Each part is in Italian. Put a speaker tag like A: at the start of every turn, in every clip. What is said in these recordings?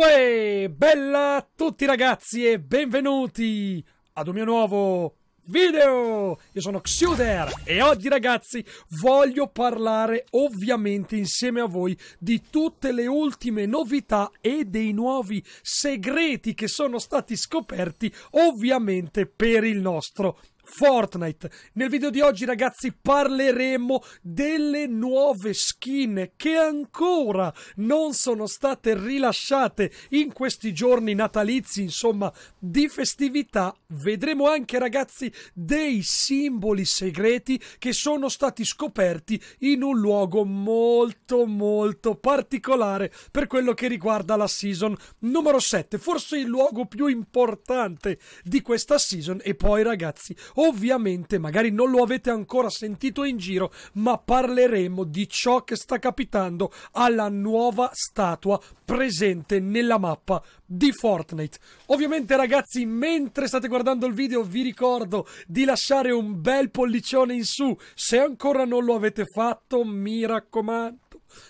A: Uè, bella a tutti ragazzi e benvenuti ad un mio nuovo video! Io sono Xuder e oggi ragazzi voglio parlare ovviamente insieme a voi di tutte le ultime novità e dei nuovi segreti che sono stati scoperti ovviamente per il nostro Fortnite. Nel video di oggi, ragazzi, parleremo delle nuove skin che ancora non sono state rilasciate in questi giorni natalizi, insomma, di festività. Vedremo anche, ragazzi, dei simboli segreti che sono stati scoperti in un luogo molto, molto particolare per quello che riguarda la season numero 7, forse il luogo più importante di questa season. E poi, ragazzi, Ovviamente, magari non lo avete ancora sentito in giro, ma parleremo di ciò che sta capitando alla nuova statua presente nella mappa di Fortnite. Ovviamente, ragazzi, mentre state guardando il video, vi ricordo di lasciare un bel pollicione in su. Se ancora non lo avete fatto, mi raccomando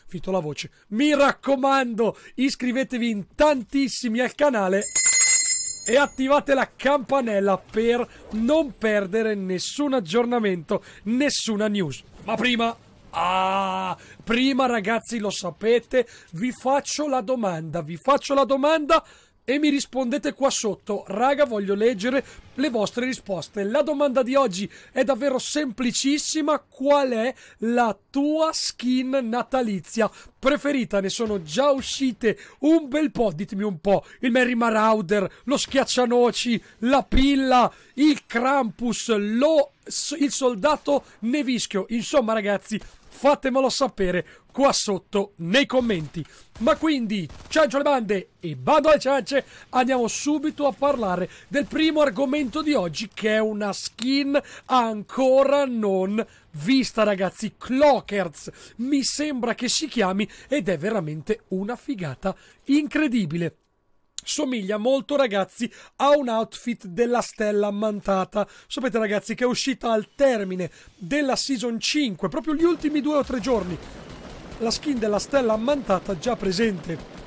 A: finito la voce. Mi raccomando, iscrivetevi in tantissimi al canale e attivate la campanella per non perdere nessun aggiornamento, nessuna news. Ma prima... Ah, prima ragazzi lo sapete, vi faccio la domanda, vi faccio la domanda e mi rispondete qua sotto. Raga, voglio leggere le vostre risposte. La domanda di oggi è davvero semplicissima. Qual è la tua skin natalizia preferita? Ne sono già uscite un bel po'. Ditemi un po'. Il Merry Marauder, lo schiaccianoci, la pilla, il Krampus, lo il soldato nevischio. Insomma, ragazzi, fatemelo sapere qua sotto nei commenti. Ma quindi, ciancio alle bande e bando alle ciance, andiamo subito a parlare del primo argomento di oggi che è una skin ancora non vista ragazzi, Clockers mi sembra che si chiami ed è veramente una figata incredibile somiglia molto, ragazzi, a un outfit della stella ammantata. Sapete, ragazzi, che è uscita al termine della season 5, proprio gli ultimi due o tre giorni. La skin della stella ammantata già presente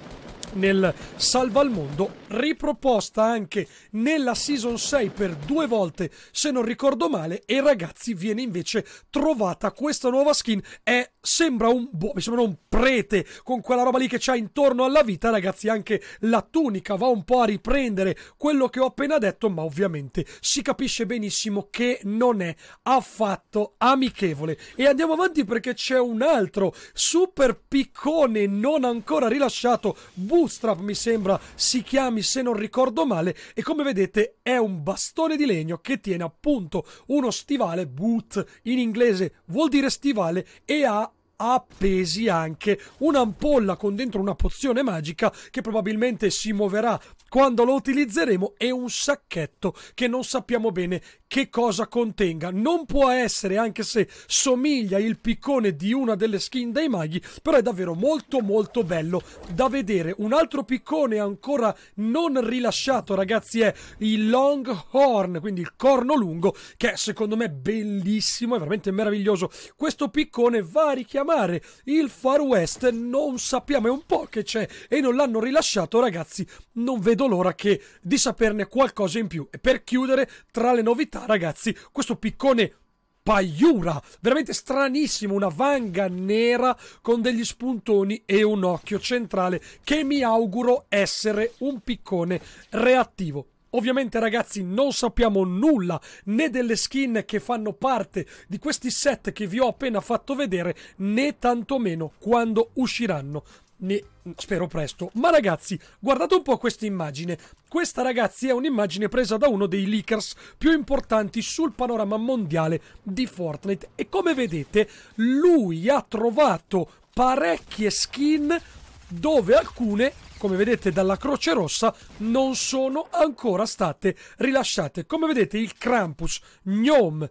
A: nel Salva al Mondo, riproposta anche nella Season 6 per due volte, se non ricordo male, e ragazzi viene invece trovata questa nuova skin, è, sembra un, boh, mi sembra un prete con quella roba lì che c'ha intorno alla vita, ragazzi anche la tunica va un po' a riprendere quello che ho appena detto, ma ovviamente si capisce benissimo che non è affatto amichevole. E andiamo avanti perché c'è un altro super piccone non ancora rilasciato, bu- Bootstrap mi sembra si chiami se non ricordo male e come vedete è un bastone di legno che tiene appunto uno stivale boot in inglese vuol dire stivale e ha appesi anche un'ampolla con dentro una pozione magica che probabilmente si muoverà quando lo utilizzeremo è un sacchetto che non sappiamo bene che cosa contenga. Non può essere, anche se somiglia il piccone di una delle skin dei maghi, però è davvero molto molto bello da vedere. Un altro piccone ancora non rilasciato, ragazzi, è il Longhorn, quindi il corno lungo, che è, secondo me è bellissimo, è veramente meraviglioso. Questo piccone va a richiamare il Far West, non sappiamo, è un po' che c'è e non l'hanno rilasciato, ragazzi, non vedo vedo l'ora che di saperne qualcosa in più. E per chiudere, tra le novità, ragazzi, questo piccone paiura, veramente stranissimo, una vanga nera con degli spuntoni e un occhio centrale che mi auguro essere un piccone reattivo. Ovviamente ragazzi non sappiamo nulla né delle skin che fanno parte di questi set che vi ho appena fatto vedere né tantomeno quando usciranno ne spero presto. Ma ragazzi, guardate un po' questa immagine. Questa ragazzi è un'immagine presa da uno dei leakers più importanti sul panorama mondiale di Fortnite e come vedete lui ha trovato parecchie skin dove alcune come vedete dalla Croce Rossa, non sono ancora state rilasciate. Come vedete il Krampus, Gnome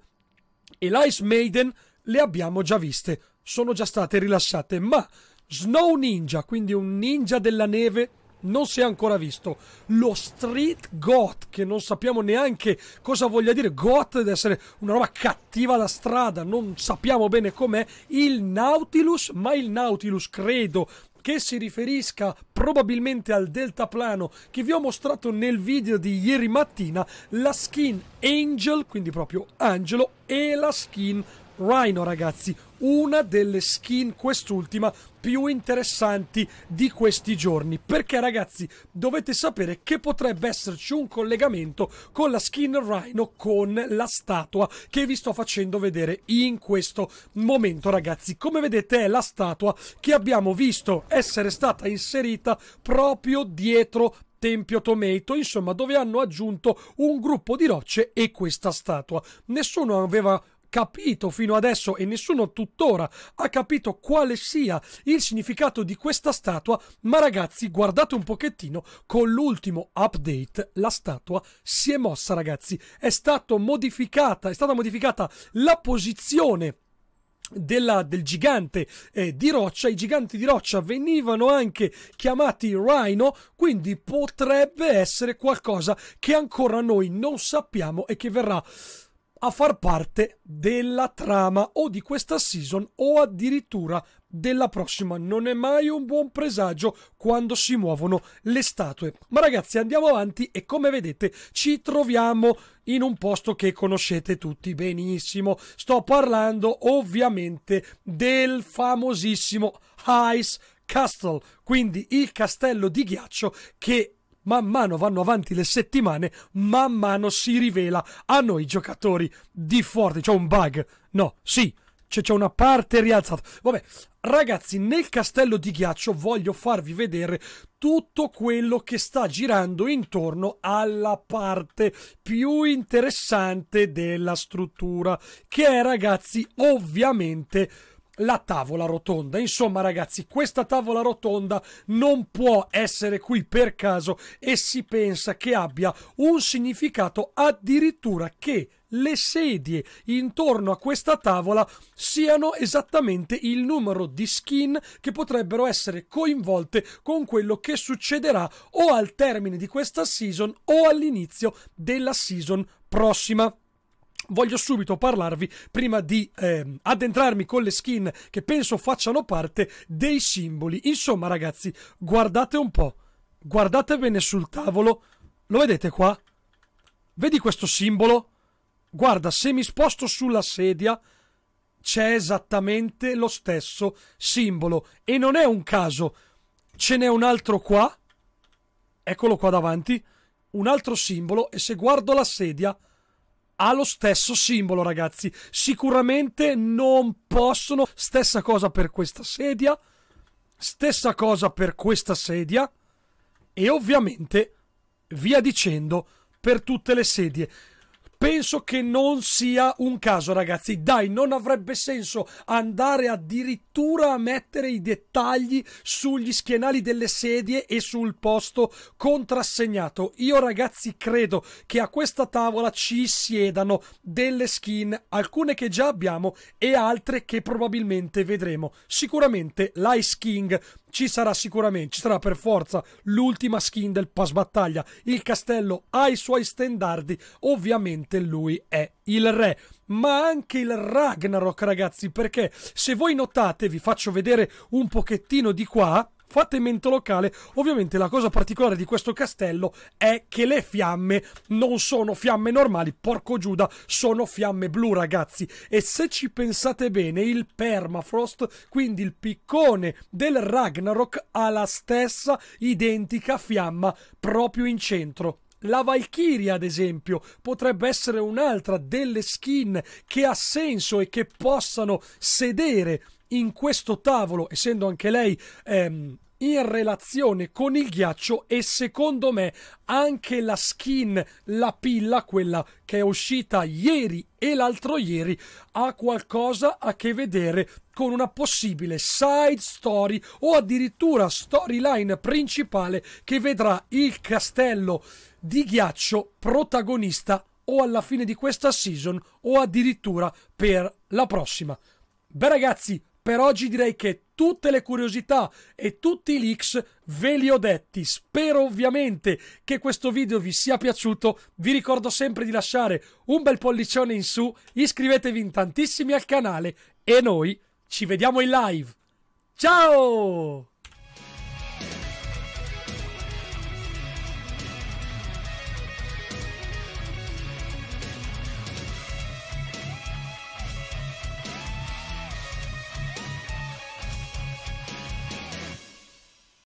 A: e l'Ice Maiden le abbiamo già viste, sono già state rilasciate, ma Snow Ninja, quindi un ninja della neve non si è ancora visto. Lo street goth, che non sappiamo neanche cosa voglia dire. Goth deve essere una roba cattiva da strada, non sappiamo bene com'è. Il Nautilus, ma il Nautilus credo che si riferisca probabilmente al deltaplano che vi ho mostrato nel video di ieri mattina, la skin Angel, quindi proprio Angelo, e la skin Rhino ragazzi, una delle skin quest'ultima più interessanti di questi giorni perché ragazzi dovete sapere che potrebbe esserci un collegamento con la skin Rhino con la statua che vi sto facendo vedere in questo momento ragazzi come vedete è la statua che abbiamo visto essere stata inserita proprio dietro Tempio Tomato, insomma, dove hanno aggiunto un gruppo di rocce e questa statua. Nessuno aveva capito fino adesso e nessuno tuttora ha capito quale sia il significato di questa statua, ma ragazzi guardate un pochettino, con l'ultimo update la statua si è mossa ragazzi, è, stato modificata, è stata modificata la posizione della, del gigante eh, di roccia. I giganti di roccia venivano anche chiamati Rhino, quindi potrebbe essere qualcosa che ancora noi non sappiamo e che verrà a far parte della trama o di questa season o addirittura della prossima. Non è mai un buon presagio quando si muovono le statue. Ma ragazzi, andiamo avanti e come vedete ci troviamo in un posto che conoscete tutti benissimo. Sto parlando ovviamente del famosissimo Ice Castle, quindi il castello di ghiaccio che man mano vanno avanti le settimane, man mano si rivela a noi giocatori di forte. C'è un bug? No, sì, c'è una parte rialzata. Vabbè, ragazzi, nel castello di ghiaccio voglio farvi vedere tutto quello che sta girando intorno alla parte più interessante della struttura, che è, ragazzi, ovviamente la tavola rotonda. Insomma, ragazzi, questa tavola rotonda non può essere qui per caso e si pensa che abbia un significato addirittura che le sedie intorno a questa tavola siano esattamente il numero di skin che potrebbero essere coinvolte con quello che succederà o al termine di questa season o all'inizio della season prossima voglio subito parlarvi prima di eh, addentrarmi con le skin che penso facciano parte dei simboli. Insomma, ragazzi, guardate un po', guardate bene sul tavolo, lo vedete qua? Vedi questo simbolo? Guarda, se mi sposto sulla sedia c'è esattamente lo stesso simbolo e non è un caso. Ce n'è un altro qua, eccolo qua davanti, un altro simbolo e se guardo la sedia ha lo stesso simbolo, ragazzi. Sicuramente non possono. Stessa cosa per questa sedia. Stessa cosa per questa sedia. E ovviamente via dicendo per tutte le sedie penso che non sia un caso, ragazzi. Dai, non avrebbe senso andare addirittura a mettere i dettagli sugli schienali delle sedie e sul posto contrassegnato. Io, ragazzi, credo che a questa tavola ci siedano delle skin, alcune che già abbiamo e altre che probabilmente vedremo. Sicuramente l'Ice King ci sarà sicuramente, ci sarà per forza l'ultima skin del pass battaglia. Il castello ha i suoi stendardi, ovviamente lui è il re, ma anche il Ragnarok ragazzi, perché se voi notate, vi faccio vedere un pochettino di qua, Fatto locale, ovviamente la cosa particolare di questo castello è che le fiamme non sono fiamme normali, porco Giuda, sono fiamme blu ragazzi. E se ci pensate bene, il permafrost, quindi il piccone del Ragnarok, ha la stessa identica fiamma proprio in centro. La Valkyria, ad esempio, potrebbe essere un'altra delle skin che ha senso e che possano sedere in questo tavolo, essendo anche lei ehm, in relazione con il ghiaccio e secondo me anche la skin, la pilla, quella che è uscita ieri e l'altro ieri, ha qualcosa a che vedere con una possibile side story o addirittura storyline principale che vedrà il castello di ghiaccio protagonista o alla fine di questa season o addirittura per la prossima. Beh ragazzi, per oggi direi che tutte le curiosità e tutti i leaks ve li ho detti. Spero ovviamente che questo video vi sia piaciuto. Vi ricordo sempre di lasciare un bel pollicione in su, iscrivetevi in tantissimi al canale e noi ci vediamo in live. Ciao!